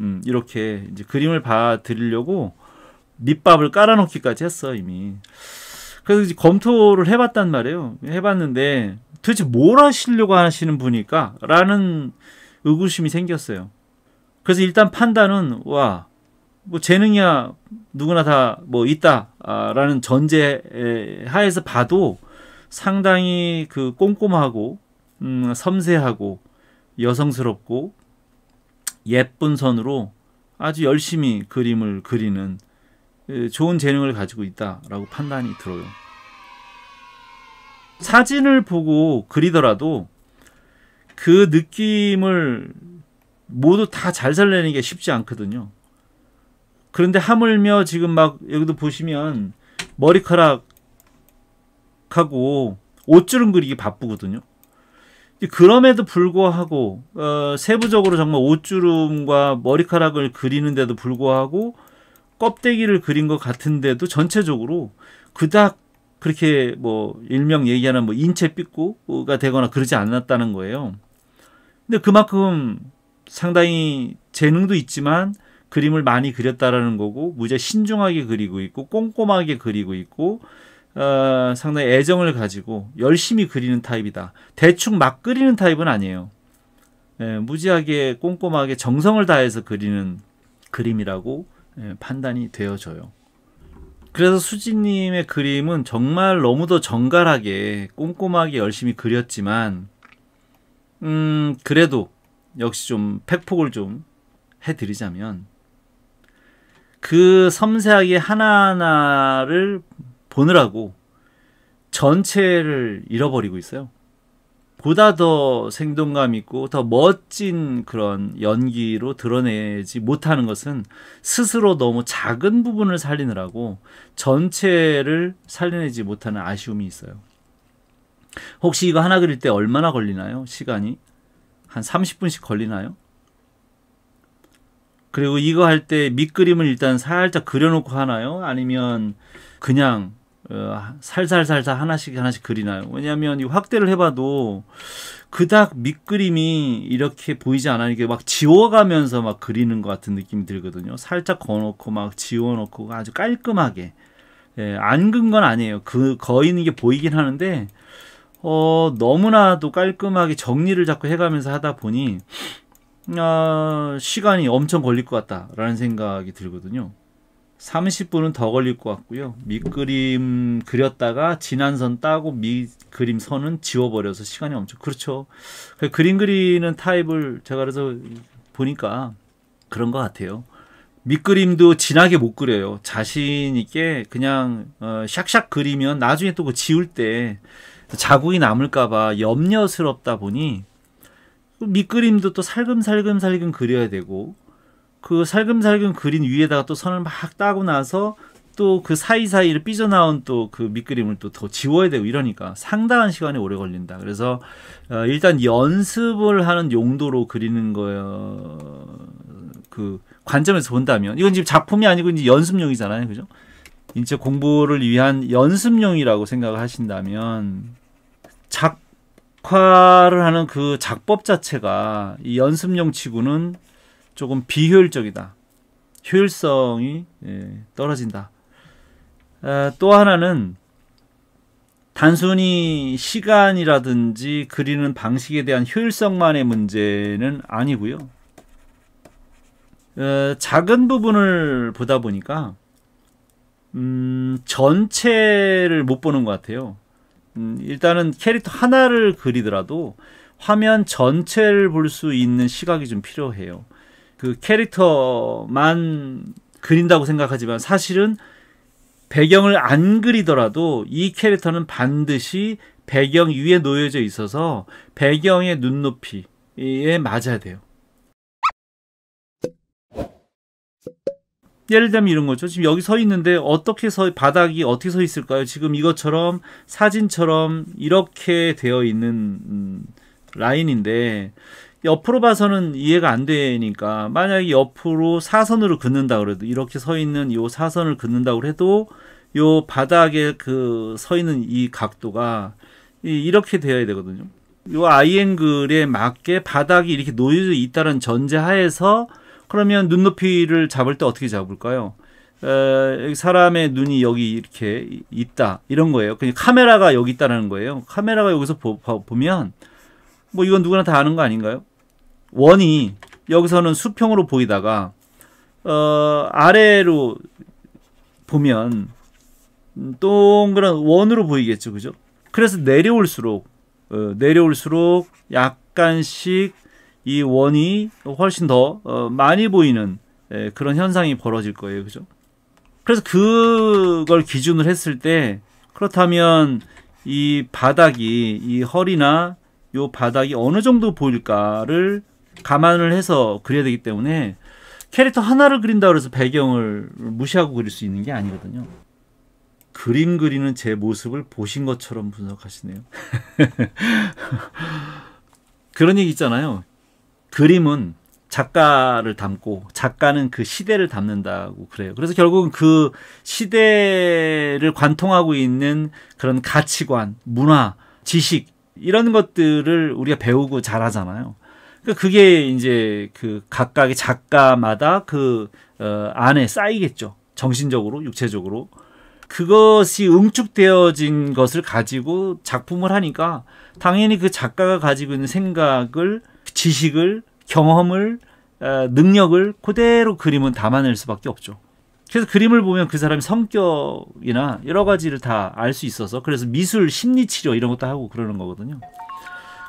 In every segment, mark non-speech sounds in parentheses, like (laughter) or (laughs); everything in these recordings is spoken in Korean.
음, 이렇게 이제 그림을 봐드리려고 밑밥을 깔아놓기까지 했어 이미. 그래서 이제 검토를 해봤단 말이에요. 해봤는데 도대체 뭘 하시려고 하시는 분일까라는 의구심이 생겼어요. 그래서 일단 판단은 와뭐 재능이야 누구나 다 뭐 있다라는 아, 전제 하에서 봐도 상당히 그 꼼꼼하고 음, 섬세하고 여성스럽고 예쁜 선으로 아주 열심히 그림을 그리는 좋은 재능을 가지고 있다라고 판단이 들어요. 사진을 보고 그리더라도 그 느낌을 모두 다 잘 살리는 게 쉽지 않거든요. 그런데 하물며 지금 막 여기도 보시면 머리카락하고 옷주름 그리기 바쁘거든요. 그럼에도 불구하고 어, 세부적으로 정말 옷주름과 머리카락을 그리는데도 불구하고 껍데기를 그린 것 같은데도 전체적으로 그닥 그렇게 뭐 일명 얘기하는 뭐 인체 삐꾸가 되거나 그러지 않았다는 거예요. 근데 그만큼 상당히 재능도 있지만 그림을 많이 그렸다라는 거고 무제 신중하게 그리고 있고 꼼꼼하게 그리고 있고 어, 상당히 애정을 가지고 열심히 그리는 타입이다. 대충 막 그리는 타입은 아니에요. 예, 무지하게 꼼꼼하게 정성을 다해서 그리는 그림이라고 예, 판단이 되어져요. 그래서 수지님의 그림은 정말 너무도 정갈하게 꼼꼼하게 열심히 그렸지만, 음, 그래도 역시 좀 팩폭을 좀 해드리자면, 그 섬세하게 하나하나를 보느라고 전체를 잃어버리고 있어요. 보다 더 생동감 있고 더 멋진 그런 연기로 드러내지 못하는 것은 스스로 너무 작은 부분을 살리느라고 전체를 살려내지 못하는 아쉬움이 있어요. 혹시 이거 하나 그릴 때 얼마나 걸리나요? 시간이? 한 30분씩 걸리나요? 그리고 이거 할 때 밑그림을 일단 살짝 그려놓고 하나요? 아니면 그냥 어, 살살살살 하나씩 하나씩 그리나요. 왜냐하면 이 확대를 해봐도 그닥 밑그림이 이렇게 보이지 않으니까 막 지워가면서 막 그리는 것 같은 느낌이 들거든요. 살짝 거놓고 막 지워놓고 아주 깔끔하게 예, 안근 건 아니에요. 그거의 있는 게 보이긴 하는데 어, 너무나도 깔끔하게 정리를 자꾸 해가면서 하다 보니 아, 시간이 엄청 걸릴 것 같다라는 생각이 들거든요. 30분은 더 걸릴 것 같고요. 밑그림 그렸다가 진한 선 따고 밑그림 선은 지워버려서 시간이 엄청 그렇죠. 그 그림 그리는 타입을 제가 그래서 보니까 그런 것 같아요. 밑그림도 진하게 못 그려요. 자신 있게 그냥 어, 샥샥 그리면 나중에 또그 지울 때 자국이 남을까봐 염려스럽다 보니 그 밑그림도 또 살금살금살금 그려야 되고 그 살금살금 그린 위에다가 또 선을 막 따고 나서 또 그 사이사이를 삐져나온 또 그 밑그림을 또 더 지워야 되고 이러니까 상당한 시간이 오래 걸린다. 그래서 어, 일단 연습을 하는 용도로 그리는 거요. 예그 관점에서 본다면 이건 지금 작품이 아니고 이제 연습용이잖아요. 그죠? 인체 공부를 위한 연습용이라고 생각을 하신다면 작화를 하는 그 작법 자체가 이 연습용 치고는 조금 비효율적이다. 효율성이 예, 떨어진다. 아, 또 하나는 단순히 시간이라든지 그리는 방식에 대한 효율성만의 문제는 아니고요. 어, 작은 부분을 보다 보니까 음, 전체를 못 보는 것 같아요. 음, 일단은 캐릭터 하나를 그리더라도 화면 전체를 볼 수 있는 시각이 좀 필요해요. 그 캐릭터만 그린다고 생각하지만 사실은 배경을 안 그리더라도 이 캐릭터는 반드시 배경 위에 놓여져 있어서 배경의 눈높이에 맞아야 돼요. 예를 들면 이런 거죠. 지금 여기 서 있는데 어떻게 서 바닥이 어떻게 서 있을까요? 지금 이것처럼 사진처럼 이렇게 되어 있는 음, 라인인데 옆으로 봐서는 이해가 안 되니까 만약에 옆으로 사선으로 긋는다 그래도 이렇게 서 있는 요 사선을 긋는다고 해도 요 바닥에 그 서 있는 이 각도가 이렇게 되어야 되거든요. 요 아이앵글에 맞게 바닥이 이렇게 놓여져 있다는 전제하에서 그러면 눈높이를 잡을 때 어떻게 잡을까요? 에, 사람의 눈이 여기 이렇게 있다 이런 거예요. 그냥 카메라가 여기 있다라는 거예요. 카메라가 여기서 보, 면뭐 이건 누구나 다 아는 거 아닌가요? 원이 여기서는 수평으로 보이다가 어, 아래로 보면 동그란 원으로 보이겠죠, 그죠? 그래서 내려올수록 어, 내려올수록 약간씩 이 원이 훨씬 더 어, 많이 보이는 에, 예, 그런 현상이 벌어질 거예요, 그죠? 그래서 그걸 기준을 했을 때 그렇다면 이 바닥이 이 허리나 요 바닥이 어느 정도 보일까를 감안을 해서 그려야 되기 때문에 캐릭터 하나를 그린다 고해서 배경을 무시하고 그릴 수 있는 게 아니거든요. 그림 그리는 제 모습을 보신 것처럼 분석하시네요. (laughs) 그런 얘기 있잖아요. 그림은 작가를 담고 작가는 그 시대를 담는다고 그래요. 그래서 결국은 그 시대를 관통하고 있는 그런 가치관, 문화, 지식 이런 것들을 우리가 배우고 잘하잖아요. 그러니까 그게 이제 그 각각의 작가마다 그 어, 안에 쌓이겠죠. 정신적으로, 육체적으로. 그것이 응축되어진 것을 가지고 작품을 하니까 당연히 그 작가가 가지고 있는 생각을, 지식을, 경험을, 어, 능력을 그대로 그림은 담아낼 수밖에 없죠. 그래서 그림을 보면 그 사람의 성격이나 여러 가지를 다 알 수 있어서 그래서 미술 심리 치료 이런 것도 하고 그러는 거거든요.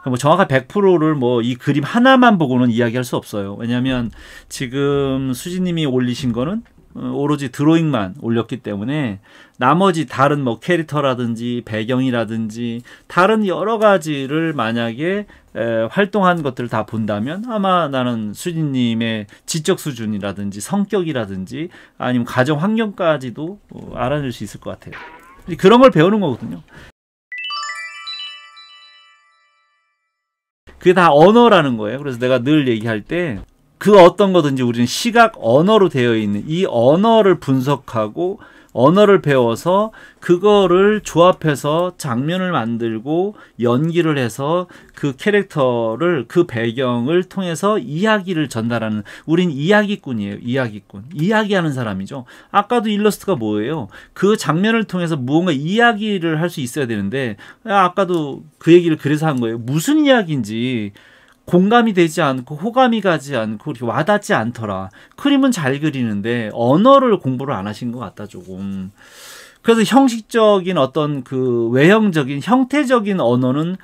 뭐 정확한 100%를 뭐 이 그림 하나만 보고는 이야기할 수 없어요. 왜냐하면 지금 수지님이 올리신 거는 어, 오로지 드로잉만 올렸기 때문에 나머지 다른 뭐 캐릭터라든지 배경이라든지 다른 여러 가지를 만약에 에, 활동한 것들을 다 본다면 아마 나는 수진님의 지적 수준이라든지 성격이라든지 아니면 가정 환경까지도 어, 알아낼 수 있을 것 같아요. 그런 걸 배우는 거거든요. 그게 다 언어라는 거예요. 그래서 내가 늘 얘기할 때 그 어떤 거든지 우리는 시각 언어로 되어 있는 이 언어를 분석하고 언어를 배워서 그거를 조합해서 장면을 만들고 연기를 해서 그 캐릭터를 그 배경을 통해서 이야기를 전달하는 우린 이야기꾼이에요. 이야기꾼. 이야기하는 사람이죠. 아까도 일러스트가 뭐예요? 그 장면을 통해서 무언가 이야기를 할 수 있어야 되는데 아까도 그 얘기를 그래서 한 거예요. 무슨 이야기인지 공감이 되지 않고 호감이 가지 않고 이렇게 와닿지 않더라. 크림은잘 그리는데 언어를 공부를 안 하신 것 같다 조금. 그래서 형식적인 어떤 그 외형적인 형태적인 언어는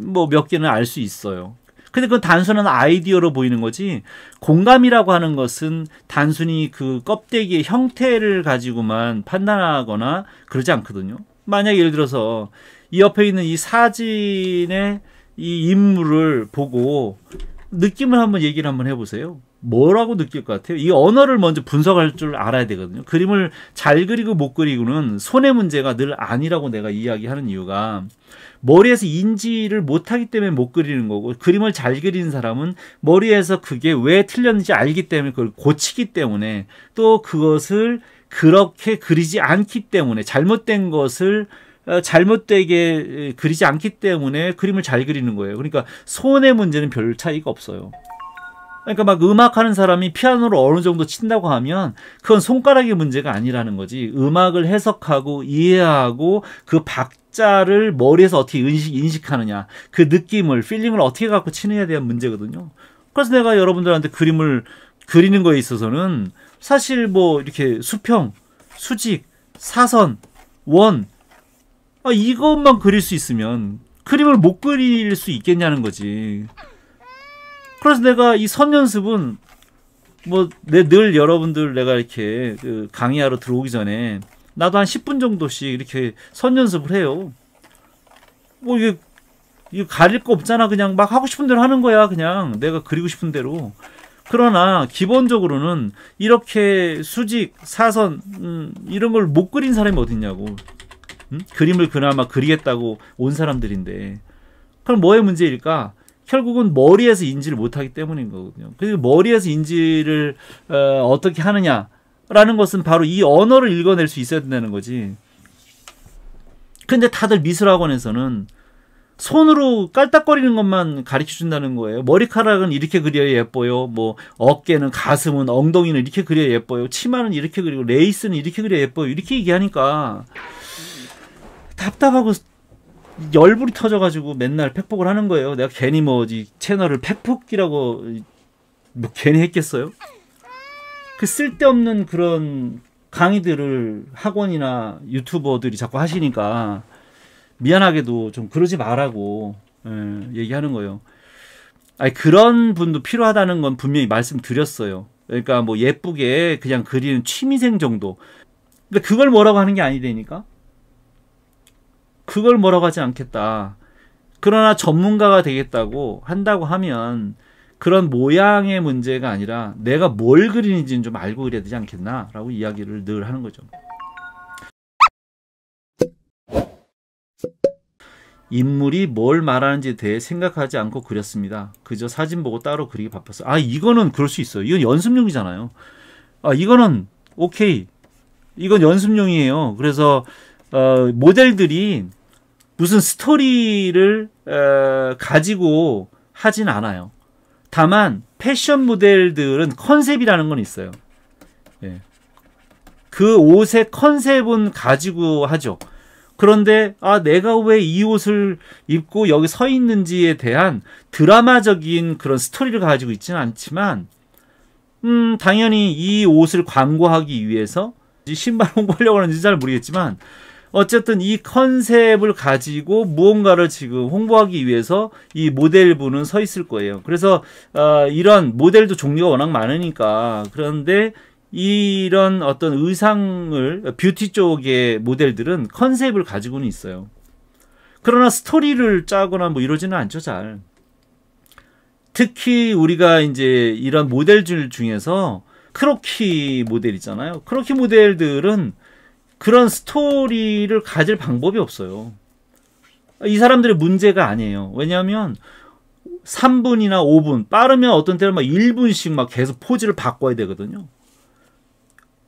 뭐 몇 개는 알 수 있어요. 근데 그건 단순한 아이디어로 보이는 거지 공감이라고 하는 것은 단순히 그 껍데기의 형태를 가지고만 판단하거나 그러지 않거든요. 만약 예를 들어서 이 옆에 있는 이사진에 이 인물을 보고 느낌을 한번 얘기를 한번 해보세요. 뭐라고 느낄 것 같아요? 이 언어를 먼저 분석할 줄 알아야 되거든요. 그림을 잘 그리고 못 그리고는 손해 문제가 늘 아니라고 내가 이야기하는 이유가 머리에서 인지를 못하기 때문에 못 그리는 거고 그림을 잘 그리는 사람은 머리에서 그게 왜 틀렸는지 알기 때문에 그걸 고치기 때문에 또 그것을 그렇게 그리지 않기 때문에 잘못된 것을 어, 잘못되게 그리지 않기 때문에 그림을 잘 그리는 거예요. 그러니까 손의 문제는 별 차이가 없어요. 그러니까 막 음악하는 사람이 피아노를 어느 정도 친다고 하면 그건 손가락의 문제가 아니라는 거지. 음악을 해석하고 이해하고 그 박자를 머리에서 어떻게 인식, 인식하느냐. 그 느낌을, 필링을 어떻게 갖고 치느냐에 대한 문제거든요. 그래서 내가 여러분들한테 그림을 그리는 거에 있어서는 사실 뭐 이렇게 수평, 수직, 사선, 원, 아, 이것만 그릴 수 있으면 그림을 못 그릴 수 있겠냐는 거지. 그래서 내가 이 선 연습은 뭐늘 여러분들 내가 이렇게 그 강의하러 들어오기 전에 나도 한 10분 정도씩 이렇게 선 연습을 해요. 뭐 이게 이 가릴 거 없잖아. 그냥 막 하고 싶은 대로 하는 거야. 그냥 내가 그리고 싶은 대로. 그러나 기본적으로는 이렇게 수직, 사선 음, 이런 걸 못 그린 사람이 어딨냐고. 그림을 그나마 그리겠다고 온 사람들인데 그럼 뭐의 문제일까? 결국은 머리에서 인지를 못하기 때문인 거거든요. 그리고 머리에서 인지를 어, 떻게 하느냐라는 것은 바로 이 언어를 읽어낼 수 있어야 된다는 거지. 근데 다들 미술학원에서는 손으로 깔딱거리는 것만 가르쳐 준다는 거예요. 머리카락은 이렇게 그려야 예뻐요. 뭐 어깨는 가슴은 엉덩이는 이렇게 그려야 예뻐요. 치마는 이렇게 그리고 레이스는 이렇게 그려야 예뻐요. 이렇게 얘기하니까 답답하고 열불이 터져가지고 맨날 팩폭을 하는 거예요. 내가 괜히 뭐이 채널을 팩폭기라고 뭐 괜히 했겠어요? 그 쓸데없는 그런 강의들을 학원이나 유튜버들이 자꾸 하시니까 미안하게도 좀 그러지 말라고 예, 얘기하는 거예요. 아니 그런 분도 필요하다는 건 분명히 말씀드렸어요. 그러니까 뭐 예쁘게 그냥 그리는 취미생 정도. 근데 그걸 뭐라고 하는 게 아니되니까. 그걸 뭐라고 하지 않겠다. 그러나 전문가가 되겠다고 한다고 하면 그런 모양의 문제가 아니라 내가 뭘 그리는지는 좀 알고 그려야 되지 않겠나라고 이야기를 늘 하는 거죠. 인물이 뭘 말하는지에 대해 생각하지 않고 그렸습니다. 그저 사진 보고 따로 그리기 바빴어요. 아, 이거는 그럴 수 있어요. 이건 연습용이잖아요. 아, 이거는 오케이. 이건 연습용이에요. 그래서 어, 모델들이 무슨 스토리를 어, 가지고 하진 않아요. 다만 패션 모델들은 컨셉이라는 건 있어요. 예. 그 옷의 컨셉은 가지고 하죠. 그런데 아 내가 왜 이 옷을 입고 여기 서 있는지에 대한 드라마적인 그런 스토리를 가지고 있지는 않지만 음 당연히 이 옷을 광고하기 위해서 신발 (laughs) 홍보하려고 하는지 잘 모르겠지만 어쨌든 이 컨셉을 가지고 무언가를 지금 홍보하기 위해서 이 모델부는 서 있을 거예요. 그래서 어, 이런 모델도 종류가 워낙 많으니까 그런데 이런 어떤 의상을 뷰티 쪽의 모델들은 컨셉을 가지고는 있어요. 그러나 스토리를 짜거나 뭐 이러지는 않죠, 잘. 특히 우리가 이제 이런 모델들 중에서 크로키 모델 있잖아요. 크로키 모델들은 그런 스토리를 가질 방법이 없어요. 이 사람들의 문제가 아니에요. 왜냐하면 3분이나 5분, 빠르면 어떤 때는 막 1분씩 막 계속 포즈를 바꿔야 되거든요.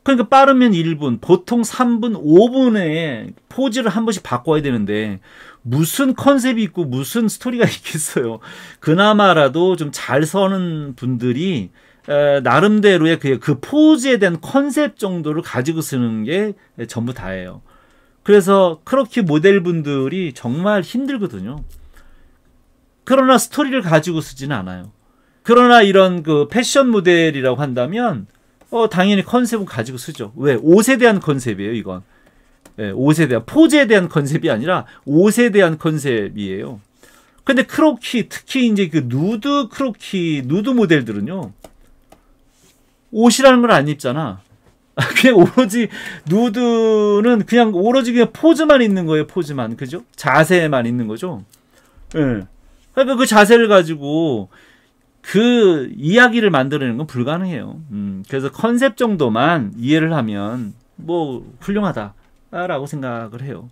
그러니까 빠르면 1분, 보통 3분, 5분에 포즈를 한 번씩 바꿔야 되는데 무슨 컨셉이 있고 무슨 스토리가 (laughs) 있겠어요. 그나마라도 좀 잘 서는 분들이 에, 나름대로의 그, 그 포즈에 대한 컨셉 정도를 가지고 쓰는 게 전부 다예요. 그래서 크로키 모델분들이 정말 힘들거든요. 그러나 스토리를 가지고 쓰지는 않아요. 그러나 이런 그 패션 모델이라고 한다면 어 당연히 컨셉은 가지고 쓰죠. 왜? 옷에 대한 컨셉이에요, 이건. 예, 옷에 대한 포즈에 대한 컨셉이 아니라 옷에 대한 컨셉이에요. 근데 크로키 특히 이제 그 누드 크로키 누드 모델들은요. 옷이라는 걸 안 입잖아. (laughs) 그냥 오로지 누드는 그냥 오로지 그냥 포즈만 있는 거예요. 포즈만 그죠? 자세만 있는 거죠. 예. 네. 그러니까 그 자세를 가지고 그 이야기를 만들어내는 건 불가능해요. 음, 그래서 컨셉 정도만 이해를 하면 뭐 훌륭하다라고 생각을 해요.